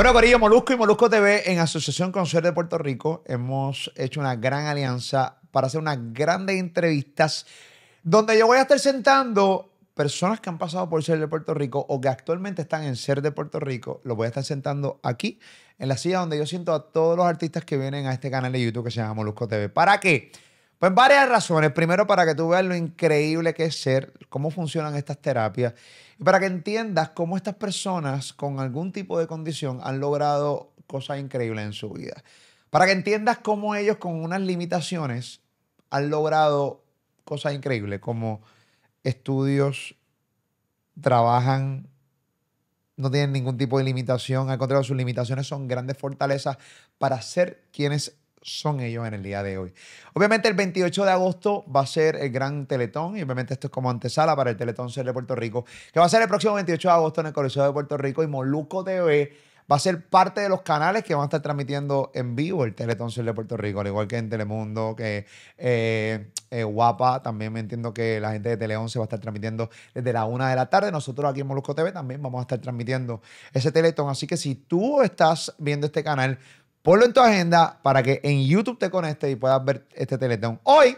Bueno, Corillo, Molusco y Molusco TV, en asociación con Ser de Puerto Rico, hemos hecho una gran alianza para hacer unas grandes entrevistas donde yo voy a estar sentando personas que han pasado por Ser de Puerto Rico o que actualmente están en Ser de Puerto Rico. Los voy a estar sentando aquí, en la silla donde yo siento a todos los artistas que vienen a este canal de YouTube que se llama Molusco TV. ¿Para qué? Pues varias razones. Primero, para que tú veas lo increíble que es ser, cómo funcionan estas terapias, y para que entiendas cómo estas personas con algún tipo de condición han logrado cosas increíbles en su vida. Para que entiendas cómo ellos con unas limitaciones han logrado cosas increíbles, como estudios, trabajan, no tienen ningún tipo de limitación, al contrario, sus limitaciones son grandes fortalezas para ser quienes son ellos en el día de hoy. Obviamente el 28 de agosto va a ser el gran Teletón y obviamente esto es como antesala para el Teletón Ser de Puerto Rico, que va a ser el próximo 28 de agosto en el Coliseo de Puerto Rico y Moluco TV va a ser parte de los canales que van a estar transmitiendo en vivo el Teletón Ser de Puerto Rico, al igual que en Telemundo, que eh, eh, Guapa, también me entiendo que la gente de Tele 11 va a estar transmitiendo desde la una de la tarde. Nosotros aquí en Moluco TV también vamos a estar transmitiendo ese Teletón. Así que si tú estás viendo este canal, Ponlo en tu agenda para que en YouTube te conectes y puedas ver este teletón. Hoy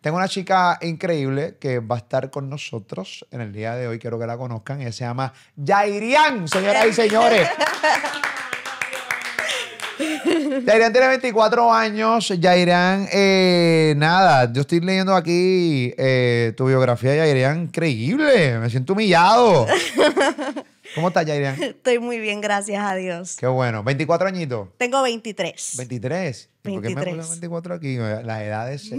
tengo una chica increíble que va a estar con nosotros en el día de hoy. Quiero que la conozcan. Ella se llama Yairian, señoras y señores. Yairian tiene 24 años. Yairian, eh, nada, yo estoy leyendo aquí eh, tu biografía, Yairian. increíble. Me siento humillado. ¿Cómo estás, Yaira? Estoy muy bien, gracias a Dios. Qué bueno. ¿24 añitos? Tengo 23. ¿23? ¿Y 23. por qué me ponen 24 aquí? Las edades se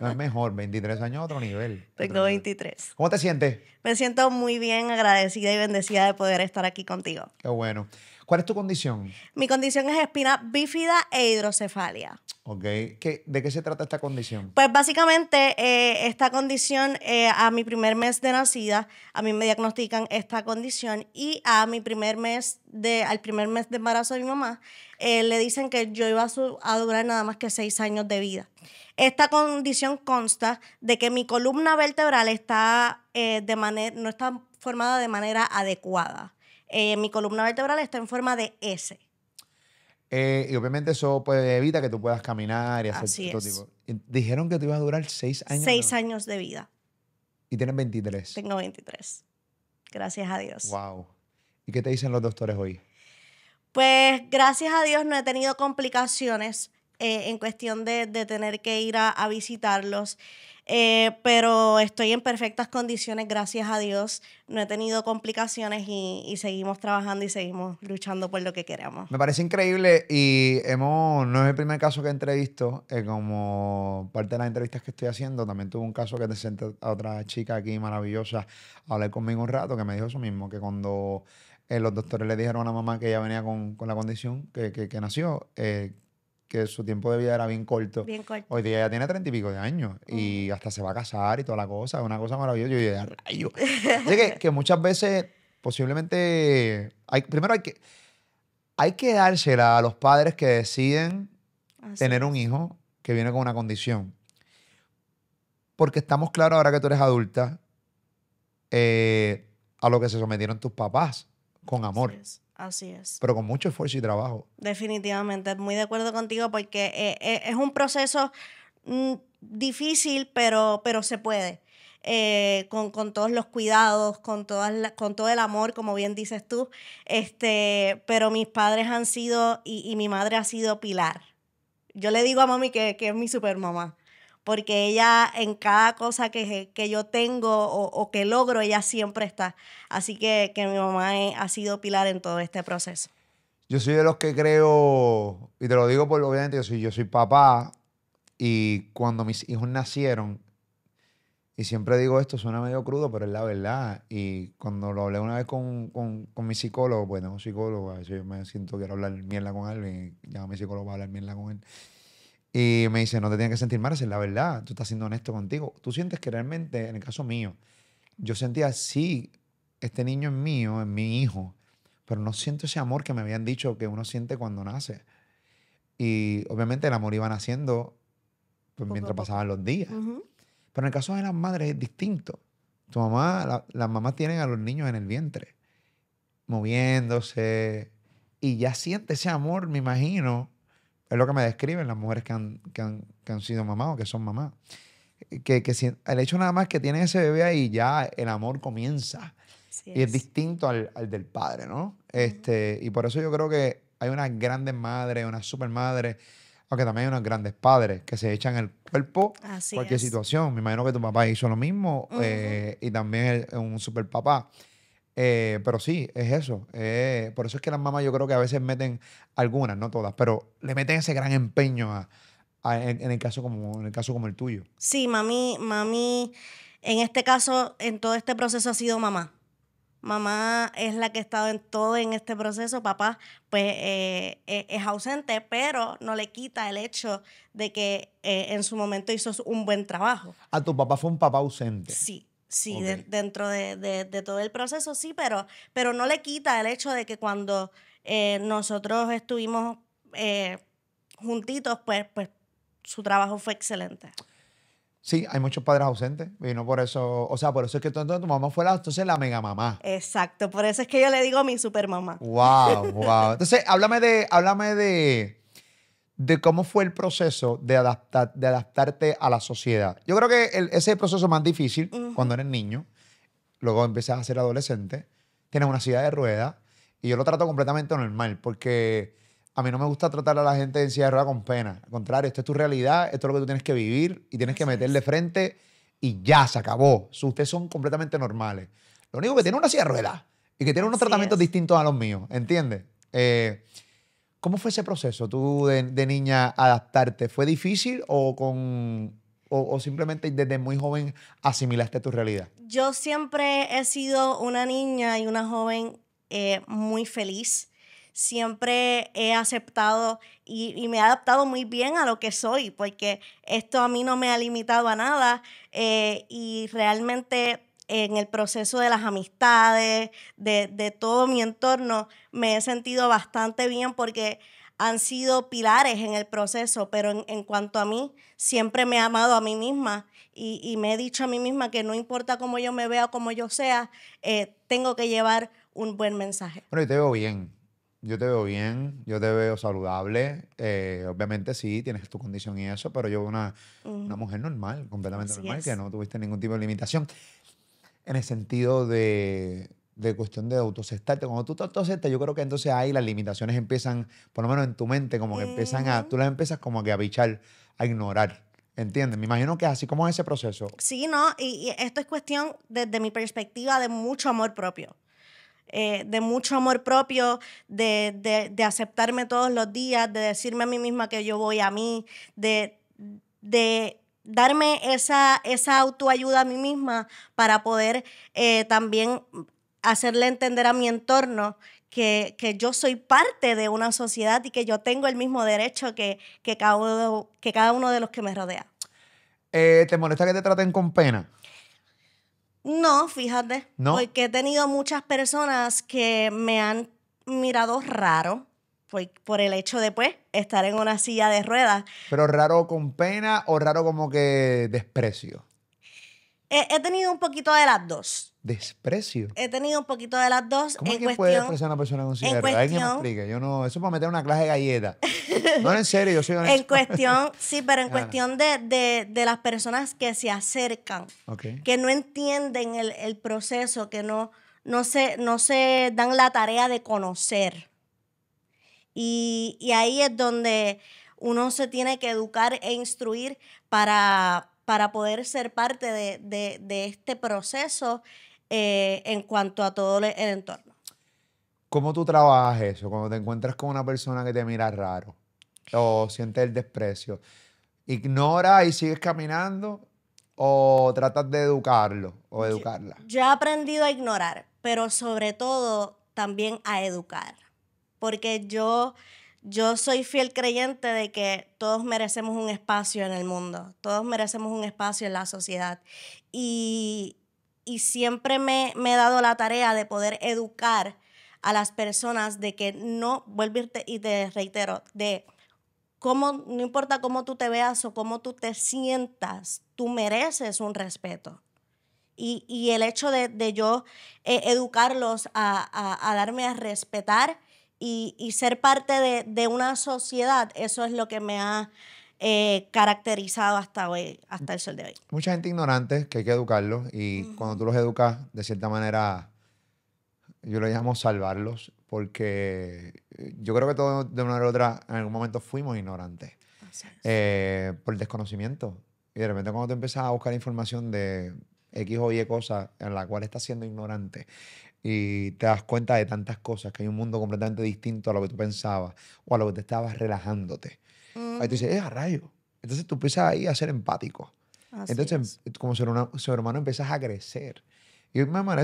no es mejor. 23 años, otro nivel. Tengo 23. ¿Cómo te sientes? Me siento muy bien, agradecida y bendecida de poder estar aquí contigo. Qué bueno. ¿Cuál es tu condición? Mi condición es espina bífida e hidrocefalia. Ok. ¿De qué se trata esta condición? Pues básicamente eh, esta condición eh, a mi primer mes de nacida, a mí me diagnostican esta condición y a mi primer mes de, al primer mes de embarazo de mi mamá, eh, le dicen que yo iba a, a durar nada más que seis años de vida. Esta condición consta de que mi columna vertebral está de manera, no está formada de manera adecuada. Eh, mi columna vertebral está en forma de S. Eh, y obviamente eso pues, evita que tú puedas caminar y hacer todo tipo. Dijeron que te iba a durar seis años. Seis años de vida. Y tienes 23. Tengo 23. Gracias a Dios. Wow. ¿Y qué te dicen los doctores hoy? Pues gracias a Dios no he tenido complicaciones eh, en cuestión de, tener que ir a visitarlos. Eh, pero estoy en perfectas condiciones, gracias a Dios. No he tenido complicaciones y, seguimos trabajando y seguimos luchando por lo que queremos. Me parece increíble y hemos, no es el primer caso que entrevisto, eh, como parte de las entrevistas que estoy haciendo, también tuve un caso que te senté a otra chica aquí maravillosa a hablar conmigo un rato que me dijo eso mismo, que cuando eh, los doctores le dijeron a la mamá que ella venía con, la condición que, que, que nació, que su tiempo de vida era bien corto. Hoy día ya tiene treinta y pico de años y hasta se va a casar y toda la cosa, es una cosa maravillosa. Yo Así que, muchas veces, posiblemente, hay, primero hay que, hay que dársela a los padres que deciden tener un hijo que viene con una condición. Porque estamos claros ahora que tú eres adulta eh, a lo que se sometieron tus papás con amor. Así es. Pero con mucho esfuerzo y trabajo. Definitivamente, muy de acuerdo contigo porque eh, eh, es un proceso mm, difícil, pero, pero se puede. Eh, con, con, todos los cuidados, con, todas con todo el amor, como bien dices tú. Este, pero mis padres han sido, y, mi madre ha sido pilar. Yo le digo a mami que, que es mi mamá porque ella en cada cosa que, que yo tengo o, que logro, ella siempre está. Así que, que mi mamá ha sido pilar en todo este proceso. Yo soy de los que creo, y te lo digo por obviamente, yo soy, yo soy papá y cuando mis hijos nacieron, y siempre digo esto, suena medio crudo, pero es la verdad. Y cuando lo hablé una vez con, con, con mi psicólogo, bueno pues un psicólogo, yo me siento que quiero hablar mierda con alguien, llamo a mi psicólogo para hablar mierda con él. Y me dice, no te tienes que sentir mal, es la verdad, tú estás siendo honesto contigo. Tú sientes que realmente, en el caso mío, yo sentía, sí, este niño es mío, es mi hijo, pero no siento ese amor que me habían dicho que uno siente cuando nace. Y obviamente el amor iba naciendo pues, mientras pasaban los días. Pero en el caso de las madres es distinto. Tu mamá, las mamás tienen a los niños en el vientre, moviéndose, y ya siente ese amor, me imagino, es lo que me describen las mujeres que han, sido mamás o que son mamás. Que, que el hecho nada más que tienen ese bebé ahí, ya el amor comienza. y es, distinto al, del padre, ¿no? Este, Y por eso yo creo que hay unas grandes madres, unas super madres, aunque también hay unos grandes padres que se echan el cuerpo en cualquier situación. Me imagino que tu papá hizo lo mismo eh, y también es un super papá. Eh, pero sí, es eso. Eh, por eso es que las mamás yo creo que a veces meten algunas, no todas, pero le meten ese gran empeño en, el caso como, en el caso como el tuyo. Sí, mami, mami, en este caso, en todo este proceso ha sido mamá. Mamá es la que ha estado en todo en este proceso, papá pues eh, e, es ausente, pero no le quita el hecho de que en su momento hizo un buen trabajo. ¿A ah, tu papá fue un papá ausente? Sí. Sí, dentro de, todo el proceso, sí, pero, pero no le quita el hecho de que cuando eh, nosotros estuvimos eh, juntitos, pues, pues su trabajo fue excelente. Sí, hay muchos padres ausentes Vino por eso, o sea, por eso es que entonces tu mamá fue la, entonces la mega mamá. Exacto, por eso es que yo le digo mi super mamá. Wow, wow. Entonces, háblame de, háblame de, de cómo fue el proceso de, de adaptarte a la sociedad. Yo creo que ese es el proceso más difícil cuando eres niño, luego empiezas a ser adolescente, tienes una silla de ruedas, y yo lo trato completamente normal, porque a mí no me gusta tratar a la gente en silla de ruedas con pena. Al contrario, esto es tu realidad, esto es lo que tú tienes que vivir y tienes que meterle frente y ya se acabó. Ustedes son completamente normales. Lo único que tiene una silla de ruedas y que tiene unos tratamientos distintos a los míos, ¿entiendes? Eh, ¿Cómo fue ese proceso tú de, niña adaptarte? ¿Fue difícil o, con, o, simplemente desde muy joven asimilaste tu realidad? Yo siempre he sido una niña y una joven eh, muy feliz. Siempre he aceptado y, me he adaptado muy bien a lo que soy, porque esto a mí no me ha limitado a nada eh, y realmente en el proceso de las amistades, de, de, todo mi entorno, me he sentido bastante bien porque han sido pilares en el proceso, pero en, en cuanto a mí, siempre me he amado a mí misma y, y, me he dicho a mí misma que no importa cómo yo me vea o cómo yo sea, eh, tengo que llevar un buen mensaje. Bueno, yo te veo bien. Yo te veo bien, yo te veo saludable. Eh, obviamente sí, tienes tu condición y eso, pero yo una, una mujer normal, completamente normal, que no tuviste ningún tipo de limitación en el sentido de, de cuestión de autocestarte. Cuando tú te autocestas, yo creo que entonces ahí las limitaciones empiezan, por lo menos en tu mente, como que empiezan a, tú las empiezas como que a bichar, a ignorar. ¿Entiendes? Me imagino que así como es ese proceso. Sí, no, y, esto es cuestión desde mi perspectiva de mucho amor propio. Eh, de mucho amor propio, de, de, de, aceptarme todos los días, de decirme a mí misma que yo voy a mí, de, de darme esa, autoayuda a mí misma para poder eh, también hacerle entender a mi entorno que, yo soy parte de una sociedad y que yo tengo el mismo derecho que, cada, uno, de los que me rodea. Eh, ¿Te molesta que te traten con pena? No, fíjate. Porque he tenido muchas personas que me han mirado raro por, el hecho de, pues, estar en una silla de ruedas. Pero raro con pena o raro como que desprecio. He, tenido un poquito de las dos. ¿Desprecio? He tenido un poquito de las dos. ¿Cómo en que puede despreciar a una persona con silla de ruedas? Alguien me explique. Yo no, eso es para meter una clase de galleta. no, en serio, yo soy honesto. En cuestión, sí, pero en ah. cuestión de, las personas que se acercan, que no entienden el, el proceso, que no, no, se, no se dan la tarea de conocer. Y, ahí es donde uno se tiene que educar e instruir para, para poder ser parte de, este proceso eh, en cuanto a todo el entorno. ¿Cómo tú trabajas eso? Cuando te encuentras con una persona que te mira raro o siente el desprecio, ¿ignora y sigues caminando o tratas de educarlo o educarla? yo he aprendido a ignorar, pero sobre todo también a educar porque yo, yo soy fiel creyente de que todos merecemos un espacio en el mundo, todos merecemos un espacio en la sociedad. Y, y siempre me, me, he dado la tarea de poder educar a las personas de que no, vuelvo y te reitero, de cómo, no importa cómo tú te veas o cómo tú te sientas, tú mereces un respeto. Y, y el hecho de, de yo eh, educarlos a, a, a darme a respetar y, ser parte de, de, una sociedad, eso es lo que me ha eh, caracterizado hasta hasta el sol de hoy. Mucha gente ignorante que hay que educarlos y cuando tú los educas, de cierta manera, yo lo llamo salvarlos, porque eh, yo creo que todos de una u otra en algún momento fuimos ignorantes eh, por el desconocimiento. Y de repente cuando tú empiezas a buscar información de X o Y cosas en la cual estás siendo ignorante, y te das cuenta de tantas cosas, que hay un mundo completamente distinto a lo que tú pensabas o a lo que te estabas relajándote. Ahí tú mm. dices, ¡eh, a rayo! Entonces tú empiezas ahí a ser empático. Entonces, eh, como ser, un ser, humano, empiezas a crecer. Y,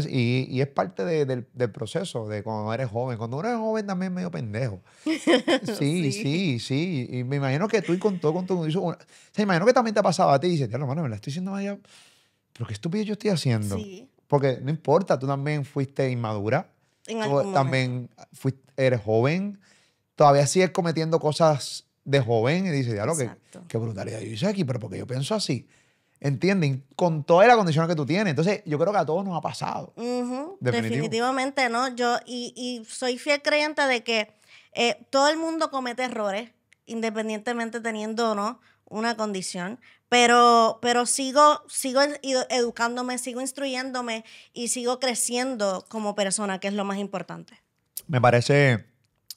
y, y es parte de, del, proceso de cuando eres joven. Cuando uno es joven también es medio pendejo. Sí, sí, sí, Y me imagino que tú y con todo, con todo. Eso, una, imagino que también te ha pasado a ti y dices, hermano hermano me la estoy diciendo allá Pero qué estupidez yo estoy haciendo. Sí. Porque no importa, tú también fuiste inmadura. también fuiste, eres joven. Todavía sigues cometiendo cosas de joven y dices, ya lo que, qué brutalidad yo hice aquí, pero porque yo pienso así. ¿Entienden? Con toda la condición que tú tienes. Entonces, yo creo que a todos nos ha pasado. Definitivamente, ¿no? Yo, y, soy fiel creyente de que eh, todo el mundo comete errores, independientemente teniendo o no una condición pero, pero sigo, sigo educándome, sigo instruyéndome y sigo creciendo como persona, que es lo más importante. Me parece,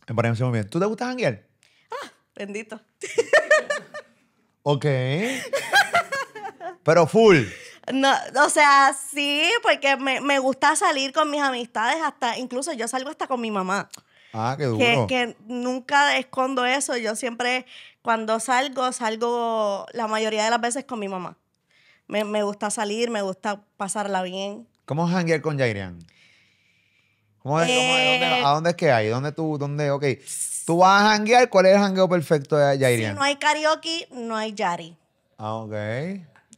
me muy bien. ¿Tú te gusta Angel? Ah, bendito. ok. pero full. No, o sea, sí, porque me, gusta salir con mis amistades, hasta incluso yo salgo hasta con mi mamá. Ah, qué duro. Que, que nunca escondo eso. Yo siempre, cuando salgo, salgo la mayoría de las veces con mi mamá. Me, gusta salir, me gusta pasarla bien. ¿Cómo es hanguear con Jairian? ¿Cómo es, ¿A dónde es que hay? ¿Dónde tú? ¿Dónde? Ok. Tú vas a hanguear. ¿Cuál es el hangueo perfecto de Jairian? Si no hay karaoke, no hay Yari. Ah, ok.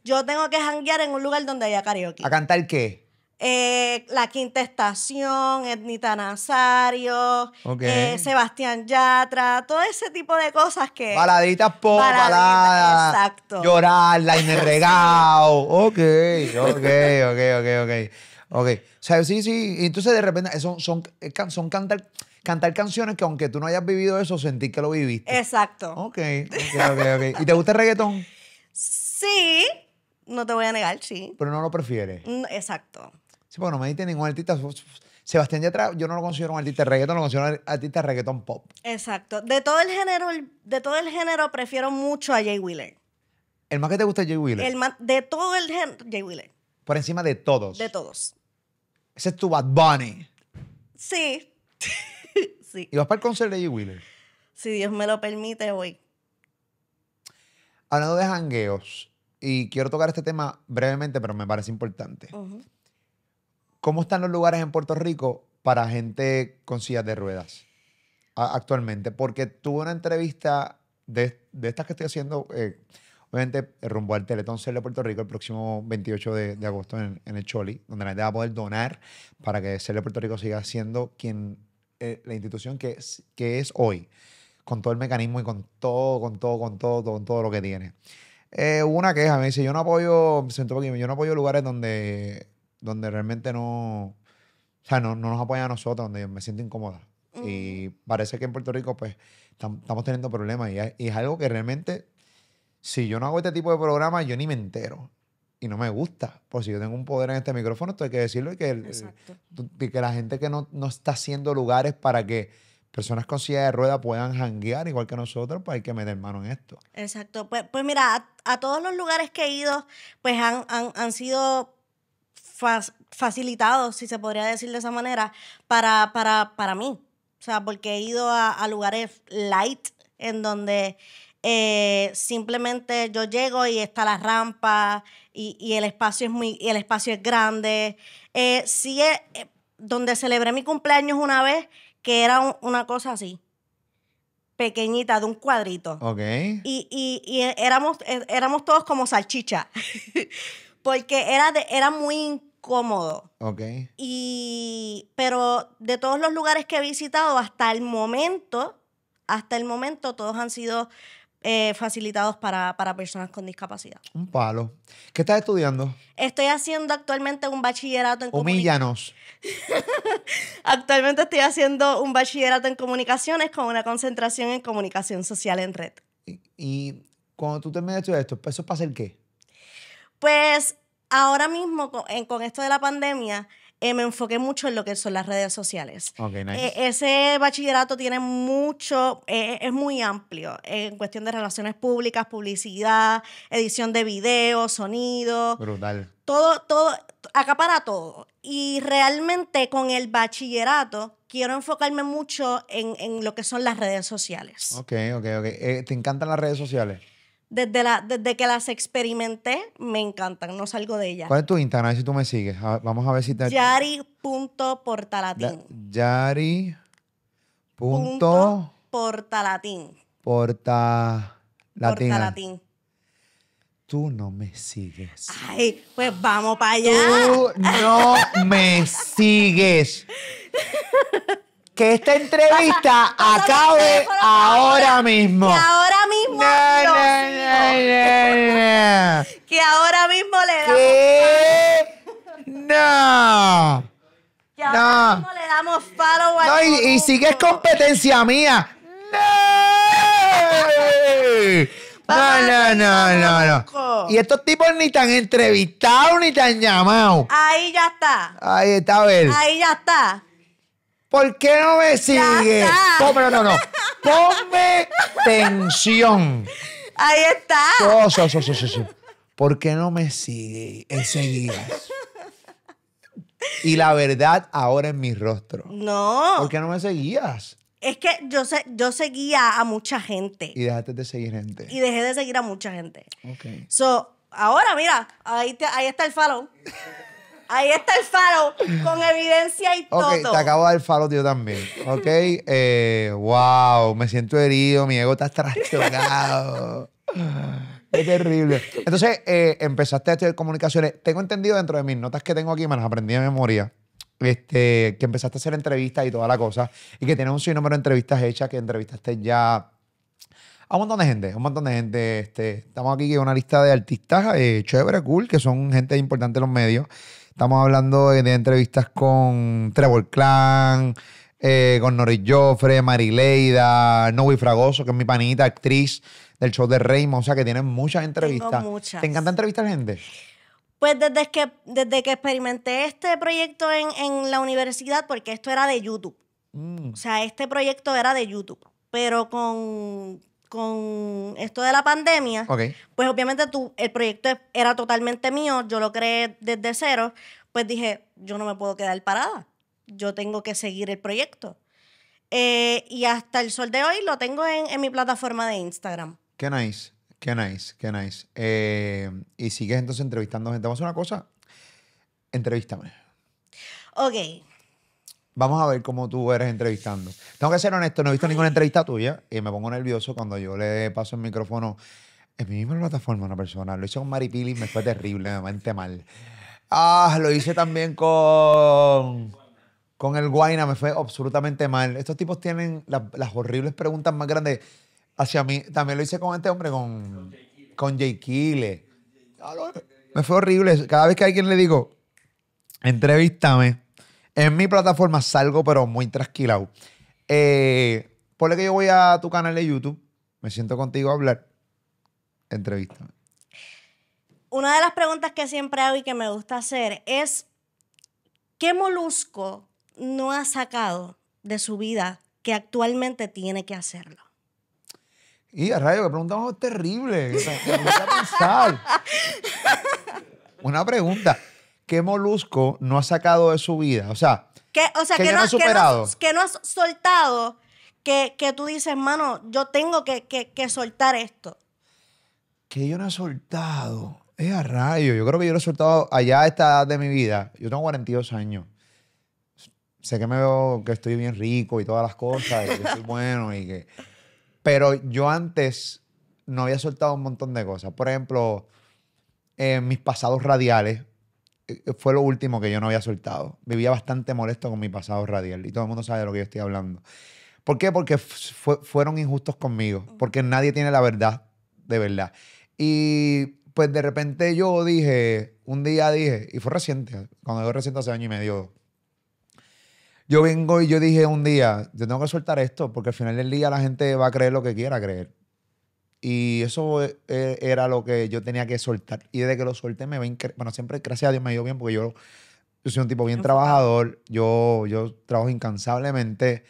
Yo tengo que hanguear en un lugar donde haya karaoke. ¿A cantar qué? eh, La Quinta Estación, Etnita Nazario, eh, Sebastián Yatra, todo ese tipo de cosas que... Baladitas popadas. exacto. llorar, la regao, ok, ok, ok, ok, ok. Ok, o sea, sí, sí, entonces de repente eh, son, son, eh, son cantar cantar canciones que aunque tú no hayas vivido eso, sentí que lo viviste. Exacto. Ok, ok, ok. ¿Y te gusta el reggaetón? Sí, no te voy a negar, sí. Pero no lo prefieres. Mm, exacto. Sí, bueno, me dicen ningún artista. Sebastián Yatra, yo no lo considero un artista de lo considero un artista de reggaetón pop. Exacto. De todo el género, de todo el género prefiero mucho a Jay Wheeler. ¿El más que te gusta es Jay Wheeler? El más, de todo el género, Jay Wheeler. Por encima de todos. De todos. Ese es tu Bad Bunny. Sí. sí. ¿Y vas para el concierto de Jay Wheeler? Si Dios me lo permite, voy. Hablando de jangueos, y quiero tocar este tema brevemente, pero me parece importante. Ajá. ¿Cómo están los lugares en Puerto Rico para gente con sillas de ruedas actualmente? Porque tuve una entrevista de, estas que estoy haciendo, eh, obviamente rumbo al Teletón Cel de Puerto Rico el próximo 28 de, agosto en, el Choli, donde la gente va a poder donar para que Cel de Puerto Rico siga siendo quien, eh, la institución que es, que es hoy, con todo el mecanismo y con todo, con todo, con todo, con todo lo que tiene. Eh, hubo una queja, me dice, yo no apoyo, me yo no apoyo lugares donde donde realmente no, o sea, no, nos apoya a nosotros, donde yo me siento incómoda. Y parece que en Puerto Rico, pues, estamos teniendo problemas. Y, es algo que realmente, si yo no hago este tipo de programa yo ni me entero. Y no me gusta. Por si yo tengo un poder en este micrófono, esto hay que decirlo. Y que, que la gente que no, está haciendo lugares para que personas con silla de ruedas puedan janguear igual que nosotros, pues hay que meter mano en esto. Exacto. Pues, pues mira, a, todos los lugares que he ido, pues han, han, han sido facilitado, si se podría decir de esa manera, para, para, para mí. O sea, porque he ido a, lugares light en donde eh, simplemente yo llego y está la rampa y, y el espacio es muy y el espacio es grande. Eh, sí, eh, donde celebré mi cumpleaños una vez, que era una cosa así pequeñita de un cuadrito. Ok. Y, y, y éramos, eh, éramos todos como salchicha. porque era, era muy cómodo. Ok. Y, pero de todos los lugares que he visitado hasta el momento, hasta el momento todos han sido eh, facilitados para, personas con discapacidad. Un palo. ¿Qué estás estudiando? Estoy haciendo actualmente un bachillerato en Humillanos. actualmente estoy haciendo un bachillerato en comunicaciones con una concentración en comunicación social en red. Y, cuando tú termines de estudiar esto, ¿eso pasa para hacer qué? Pues ahora mismo eh, con, esto de la pandemia, eh, me enfoqué mucho en lo que son las redes sociales. nice. Eh, ese bachillerato tiene mucho, es muy amplio en cuestión de relaciones públicas, publicidad, edición de videos, sonido. Brutal. Todo, todo, acapara todo. Y realmente con el bachillerato quiero enfocarme mucho en, en lo que son las redes sociales. Ok, ok, ok. ¿Te encantan las redes sociales? desde, la, desde que las experimenté, me encantan. No salgo de ellas. ¿Cuál es tu Instagram si tú me sigues? vamos a ver si te... Yari.portalatín. Yari.portalatín Punto... Portalatín. Portalatín. Tú no me sigues. Ay, pues vamos para allá. Tú no me sigues. que esta entrevista acabe ahora mismo. Que ahora mismo. no, no, que ahora mismo le damos. ¿Qué? No. Que ahora no. mismo le damos follow a. No, y, sigue es competencia mía. No. No, no, no, no, Y estos tipos ni tan entrevistados ni tan llamados. Ahí ya está. Ahí está, a ver. Ahí ya está. ¿Por qué no me sigues? Ponme, no, no, no. tensión. Ahí está. ¿Por qué no me sigue Y la verdad ahora en mi rostro. No. ¿Por qué no me seguías? Es que yo, yo seguía a mucha gente. Y dejaste de seguir gente. Y dejé de seguir a mucha gente. Ok. So, ahora mira, ahí, ahí está el follow. Ahí está el faro, con evidencia y todo. Ok, te acabo de dar el faro, tío, también. Ok, eh, wow, me siento herido, mi ego está trastornado. Es terrible. Entonces, eh, empezaste a estudiar comunicaciones. Tengo entendido dentro de mis notas que tengo aquí, me las aprendí de memoria. Este, que empezaste a hacer entrevistas y toda la cosa, y que tienes un sinnúmero de entrevistas hechas, que entrevistaste ya a un montón de gente, un montón de gente. Este, estamos aquí con una lista de artistas eh, chévere, cool, que son gente importante en los medios. Estamos hablando de, entrevistas con Trevor Clan, eh, con Nori Joffre, Marileida, Novi Fragoso, que es mi panita, actriz del show de Raymond. O sea, que tienen muchas entrevistas. muchas. ¿Te encanta entrevistar gente? Pues desde que, desde que experimenté este proyecto en, la universidad, porque esto era de YouTube. Mm. O sea, este proyecto era de YouTube, pero con con esto de la pandemia, pues obviamente tú, el proyecto era totalmente mío, yo lo creé desde cero, pues dije, yo no me puedo quedar parada, yo tengo que seguir el proyecto. Eh, y hasta el sol de hoy lo tengo en, mi plataforma de Instagram. Qué nice, qué nice, qué nice. Eh, y sigues entonces entrevistando gente. Vamos a una cosa, entrevístame. Ok. Vamos a ver cómo tú eres entrevistando. Tengo que ser honesto, no he visto ninguna entrevista tuya y me pongo nervioso cuando yo le paso el micrófono en mi misma plataforma a una persona. Lo hice con Maripili y me fue terrible, terriblemente mal. Ah, lo hice también con con el Guaina me fue absolutamente mal. Estos tipos tienen las, horribles preguntas más grandes hacia mí. También lo hice con este hombre, con, con Jay Me fue horrible. Cada vez que a alguien le digo, entrevístame, en mi plataforma salgo, pero muy trasquilado. Eh, por lo que yo voy a tu canal de YouTube, me siento contigo a hablar, entrevista Una de las preguntas que siempre hago y que me gusta hacer es, ¿qué molusco no ha sacado de su vida que actualmente tiene que hacerlo? Y a rayo, pregunta terrible. Una pregunta. ¿Qué Molusco no ha sacado de su vida. O sea, que, o que, no, ha superado. Que no, ha has soltado, que, que tú dices, mano, yo tengo que, soltar esto. Que yo no he soltado. Es a rayo. Yo creo que yo lo he soltado allá a esta edad de mi vida. Yo tengo 42 años. Sé que me veo que estoy bien rico y todas las cosas, y que soy bueno y que... Pero yo antes no había soltado un montón de cosas. Por ejemplo, eh, mis pasados radiales eh, eh, fue lo último que yo no había soltado. Vivía bastante molesto con mi pasado radial y todo el mundo sabe de lo que yo estoy hablando. ¿Por qué? Porque fueron injustos conmigo, porque nadie tiene la verdad de verdad. Y pues de repente yo dije, un día dije, y fue reciente, cuando yo reciente hace año y medio. Yo vengo y yo dije un día, yo tengo que soltar esto porque al final del día la gente va a creer lo que quiera creer. Y eso eh, eh, era lo que yo tenía que soltar. Y desde que lo solté me ven, bueno, siempre gracias a Dios me ha ido bien porque yo, soy un tipo bien trabajador, yo, yo trabajo incansablemente.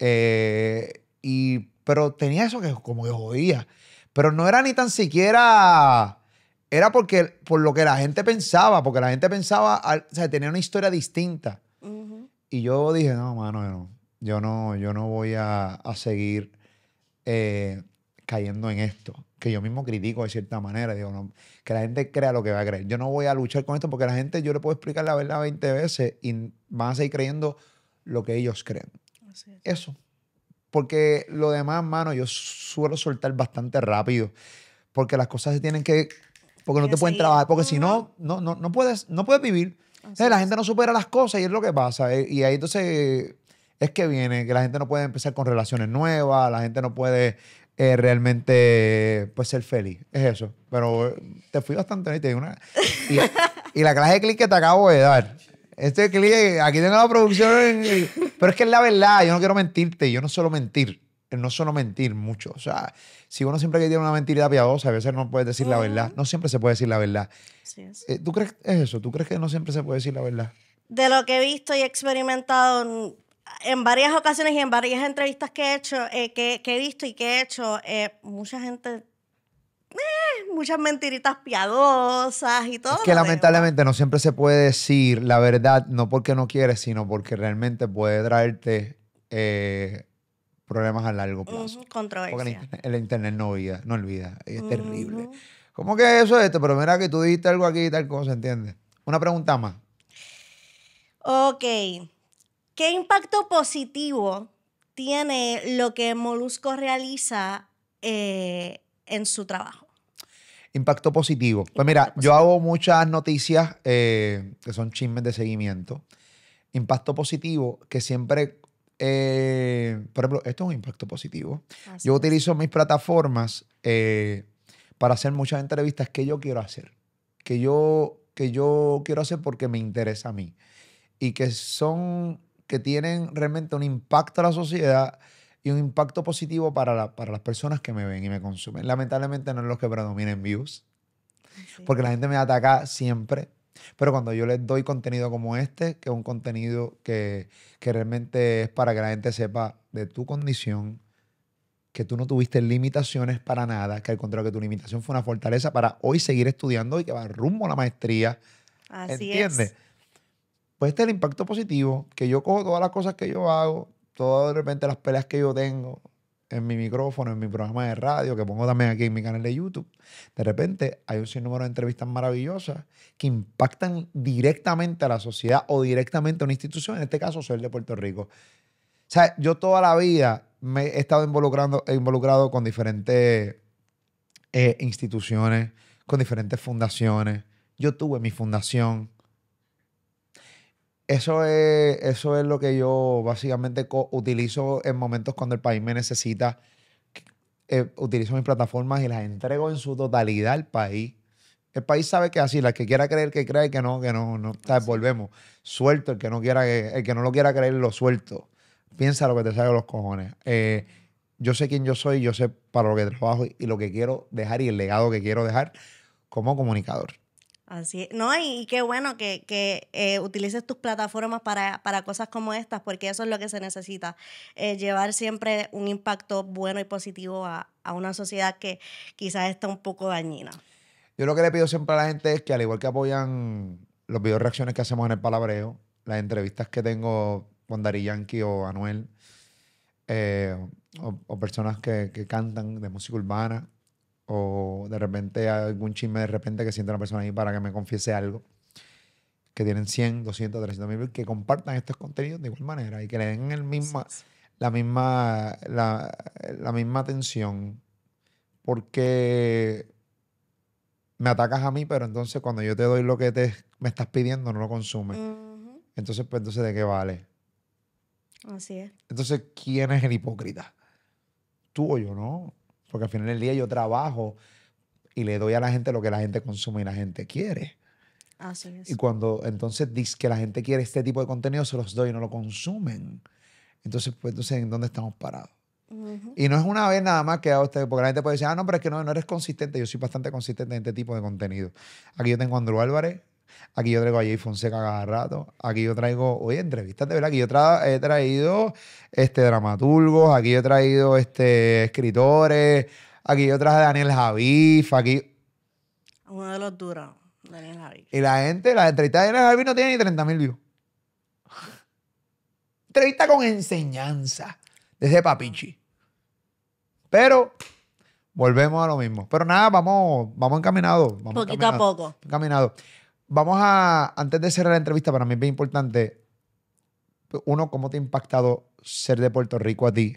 Eh, y, pero tenía eso que como que jodía. Pero no era ni tan siquiera era porque por lo que la gente pensaba, porque la gente pensaba, o sea, tenía una historia distinta. Y yo dije, no, mano, yo no, yo no, yo no voy a, seguir cayendo en esto, que yo mismo critico de cierta manera, digo, no, que la gente crea lo que va a creer. Yo no voy a luchar con esto porque la gente, yo le puedo explicar la verdad 20 veces y van a seguir creyendo lo que ellos creen. Eso. Porque lo demás, mano, yo suelo soltar bastante rápido, porque las cosas se tienen que, porque no te pueden trabajar, porque si no, no, no, no, puedes, no puedes vivir. la gente no supera las cosas y es lo que pasa. Eh, y ahí entonces es que viene, que la gente no puede empezar con relaciones nuevas, la gente no puede eh, realmente pues ser feliz. Es eso. Pero eh, te fui bastante y una. Y, la clase de clic que te acabo de dar. Este clic, aquí tengo la producción. Pero es que es la verdad, yo no quiero mentirte, yo no suelo mentir. No suelo mentir mucho. O sea, si uno siempre quiere tiene una mentira piadosa, a veces no puedes decir la verdad. No siempre se puede decir la verdad. Eh, ¿Tú crees es eso? ¿Tú crees que no siempre se puede decir la verdad? De lo que he visto y experimentado, en varias ocasiones y en varias entrevistas que he hecho, eh, que, he visto y que he hecho, eh, mucha gente, eh, muchas mentiritas piadosas y todo. Es que lamentablemente no siempre se puede decir la verdad, no porque no quieres, sino porque realmente puede traerte problemas a largo plazo. controversia. Porque el internet, el internet, no olvida, no olvida, es terrible. ¿Cómo que eso es esto? Pero mira que tú dijiste algo aquí y tal se entiende? Una pregunta más. Ok. ¿Qué impacto positivo tiene lo que Molusco realiza eh, en su trabajo? Impacto positivo. Pues mira, yo hago muchas noticias eh, que son chismes de seguimiento. Impacto positivo que siempre, eh, por ejemplo, esto es un impacto positivo. yo utilizo mis plataformas para hacer muchas entrevistas que yo quiero hacer, que yo, que yo quiero hacer porque me interesa a mí y que son que tienen realmente un impacto a la sociedad y un impacto positivo para, para las personas que me ven y me consumen. Lamentablemente no es los que predominen views, porque la gente me ataca siempre. Pero cuando yo les doy contenido como este, que es un contenido que, que realmente es para que la gente sepa de tu condición, que tú no tuviste limitaciones para nada, que al contrario, que tu limitación fue una fortaleza para hoy seguir estudiando y que va rumbo a la maestría. Así ¿Entiendes? Pues este es el impacto positivo, que yo cojo todas las cosas que yo hago, todas de repente las peleas que yo tengo en mi micrófono, en mi programa de radio, que pongo también aquí en mi canal de YouTube, de repente hay un sinnúmero de entrevistas maravillosas que impactan directamente a la sociedad o directamente a una institución, en este caso soy el de Puerto Rico. O sea, yo toda la vida me he estado involucrando, involucrado con diferentes eh, instituciones, con diferentes fundaciones. Yo tuve mi fundación, eso es, eso es lo que yo básicamente utilizo en momentos cuando el país me necesita. Eh, utilizo mis plataformas y las entrego en su totalidad al país. El país sabe que así, las que quiera creer que cree, que no, que no, no, volvemos. Suelto, el que no quiera, el que no lo quiera creer, lo suelto. Piensa lo que te salga los cojones. Eh, yo sé quién yo soy, yo sé para lo que trabajo y lo que quiero dejar y el legado que quiero dejar como comunicador. Así, no, y, qué bueno que, que eh, utilices tus plataformas para, para, cosas como estas, porque eso es lo que se necesita, eh, llevar siempre un impacto bueno y positivo a, una sociedad que quizás está un poco dañina. Yo lo que le pido siempre a la gente es que al igual que apoyan los videos reacciones que hacemos en el palabreo, las entrevistas que tengo con Dari Yankee o Anuel, eh, o, o, personas que, que cantan de música urbana, o de repente algún chisme de repente que siente una persona ahí para que me confiese algo, que tienen 100, 200, 300 mil, que compartan estos contenidos de igual manera y que le den el misma, la, misma, la, misma atención, porque me atacas a mí, pero entonces cuando yo te doy lo que te, me estás pidiendo, no lo consumes. Entonces, pues, entonces, ¿de qué vale? Así es. Entonces, ¿quién es el hipócrita? Tú o yo, ¿no? Porque al final del día yo trabajo y le doy a la gente lo que la gente consume y la gente quiere. Y cuando entonces dice que la gente quiere este tipo de contenido, se los doy y no lo consumen. Entonces, pues, entonces ¿en dónde estamos parados? Y no es una vez nada más que a usted, porque la gente puede decir, ah, no, pero es que no, no eres consistente. Yo soy bastante consistente en este tipo de contenido. Aquí yo tengo a Andrew Álvarez, Aquí yo traigo a Jay Fonseca cada rato. Aquí yo traigo, oye, entrevistas de verdad. Aquí yo he traído este, dramaturgos, aquí yo he traído este, escritores, aquí yo traje a Daniel Javif, aquí. Uno de los duros, Daniel Javif. Y la gente, la entrevista de Daniel Javif no tiene ni 30 mil views. Entrevista con enseñanza desde Papichi. Pero volvemos a lo mismo. Pero nada, vamos, vamos encaminados. Vamos Poquito a poco. Encaminados. Vamos a, antes de cerrar la entrevista, para mí es bien importante, uno, cómo te ha impactado ser de Puerto Rico a ti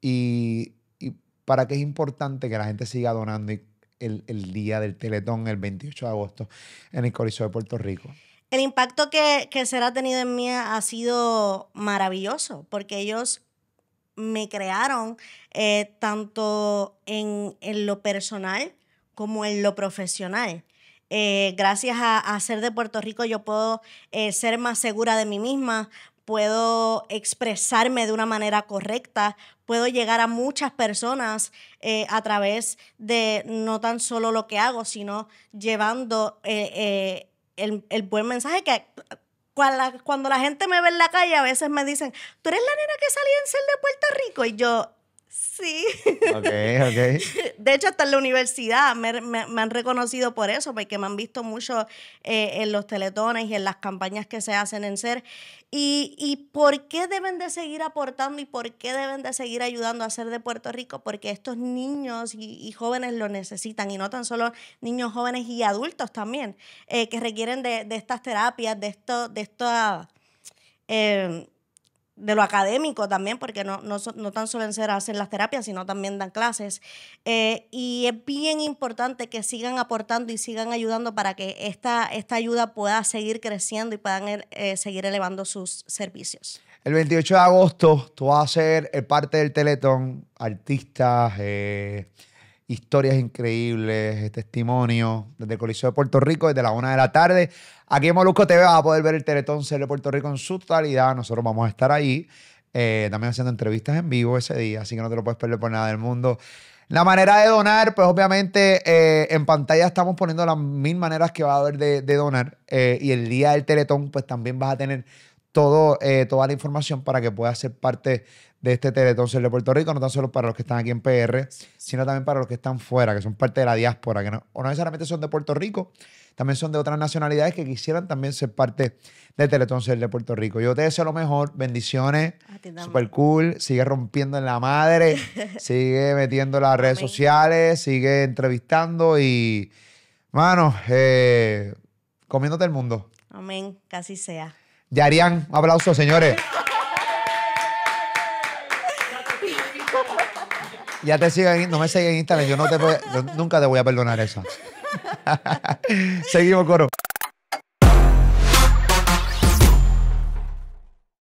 y, y para qué es importante que la gente siga donando el, día del Teletón, el 28 de agosto, en el Coliseo de Puerto Rico. El impacto que, que Ser tenido en mí ha sido maravilloso, porque ellos me crearon eh, tanto en, en lo personal como en lo profesional. Eh, gracias a, ser de Puerto Rico yo puedo eh, ser más segura de mí misma, puedo expresarme de una manera correcta, puedo llegar a muchas personas eh, a través de no tan solo lo que hago, sino llevando el, buen mensaje que... Cuando la, gente me ve en la calle, a veces me dicen, tú eres la nena que salía en ser de Puerto Rico. Y yo, Sí. Ok, ok. De hecho, hasta en la universidad me, han reconocido por eso, porque me han visto mucho eh, en los teletones y en las campañas que se hacen en SER. Y, por qué deben de seguir aportando y por qué deben de seguir ayudando a ser de Puerto Rico? Porque estos niños y, jóvenes lo necesitan, y no tan solo niños jóvenes y adultos también, eh, que requieren de, estas terapias, de, esto, de esta... Eh, de lo académico también, porque no, no, no tan suelen ser hacen las terapias, sino también dan clases. Eh, y es bien importante que sigan aportando y sigan ayudando para que esta, esta ayuda pueda seguir creciendo y puedan eh, eh, seguir elevando sus servicios. El 28 de agosto tú vas a ser parte del Teletón, artistas, historias increíbles, testimonios desde el Coliseo de Puerto Rico, desde la una de la tarde. Aquí en Molusco TV vas a poder ver el Teletón de Puerto Rico en su totalidad. Nosotros vamos a estar ahí eh, también haciendo entrevistas en vivo ese día, así que no te lo puedes perder por nada del mundo. La manera de donar, pues obviamente eh, en pantalla estamos poniendo las mil maneras que va a haber de, donar. Eh, y el día del Teletón, pues también vas a tener todo, toda la información para que puedas ser parte de este Teletón de Puerto Rico, no tan solo para los que están aquí en PR, sino también para los que están fuera, que son parte de la diáspora, que no, o no necesariamente son de Puerto Rico, también son de otras nacionalidades que quisieran también ser parte de Teletón de Puerto Rico. Yo te deseo lo mejor, bendiciones, ah, super cool, sigue rompiendo en la madre, sigue metiendo las redes sociales, sigue entrevistando y, mano, eh, comiéndote el mundo. Amén, casi sea. Yarian, aplausos, señores. Ya te siguen, no me siguen en Instagram. Yo no te nunca te voy a perdonar eso. Seguimos, coro.